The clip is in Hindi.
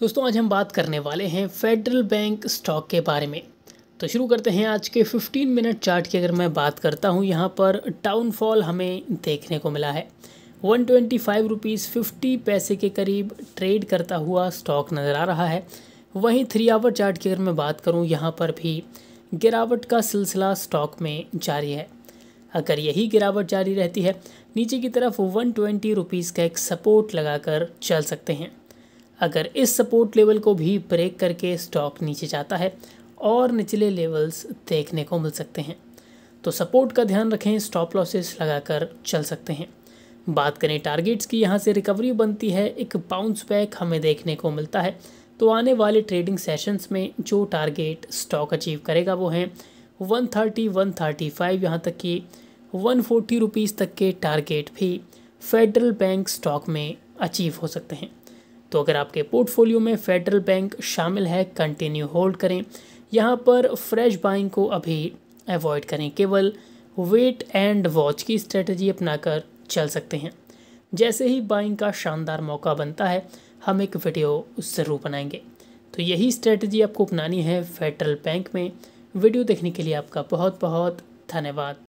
दोस्तों आज हम बात करने वाले हैं फेडरल बैंक स्टॉक के बारे में तो शुरू करते हैं आज के 15 मिनट चार्ट की अगर मैं बात करता हूँ यहाँ पर डाउनफॉल हमें देखने को मिला है one twenty five rupees fifty पैसे के करीब ट्रेड करता हुआ स्टॉक नज़र आ रहा है वहीं थ्री आवर चार्ट की अगर मैं बात करूँ यहाँ पर भी गिरावट का सिलसिला स्टॉक में जारी है अगर यही गिरावट जारी रहती है नीचे की तरफ वन ट्वेंटी रुपीज़ का एक सपोर्ट लगा चल सकते हैं अगर इस सपोर्ट लेवल को भी ब्रेक करके स्टॉक नीचे जाता है और निचले लेवल्स देखने को मिल सकते हैं तो सपोर्ट का ध्यान रखें स्टॉप लॉसेस लगाकर चल सकते हैं बात करें टारगेट्स की यहाँ से रिकवरी बनती है एक बाउंस बैक हमें देखने को मिलता है तो आने वाले ट्रेडिंग सेशंस में जो टारगेट स्टॉक अचीव करेगा वो हैं 130, 135 यहाँ तक कि 140 फोर्टी तक के टारगेट भी फेडरल बैंक स्टॉक में अचीव हो सकते हैं तो अगर आपके पोर्टफोलियो में फेडरल बैंक शामिल है कंटिन्यू होल्ड करें यहाँ पर फ्रेश बाइंग को अभी अवॉइड करें केवल वेट एंड वॉच की स्ट्रेटजी अपनाकर चल सकते हैं जैसे ही बाइंग का शानदार मौका बनता है हम एक वीडियो ज़रूर बनाएंगे तो यही स्ट्रेटजी आपको अपनानी है फेडरल बैंक में वीडियो देखने के लिए आपका बहुत बहुत धन्यवाद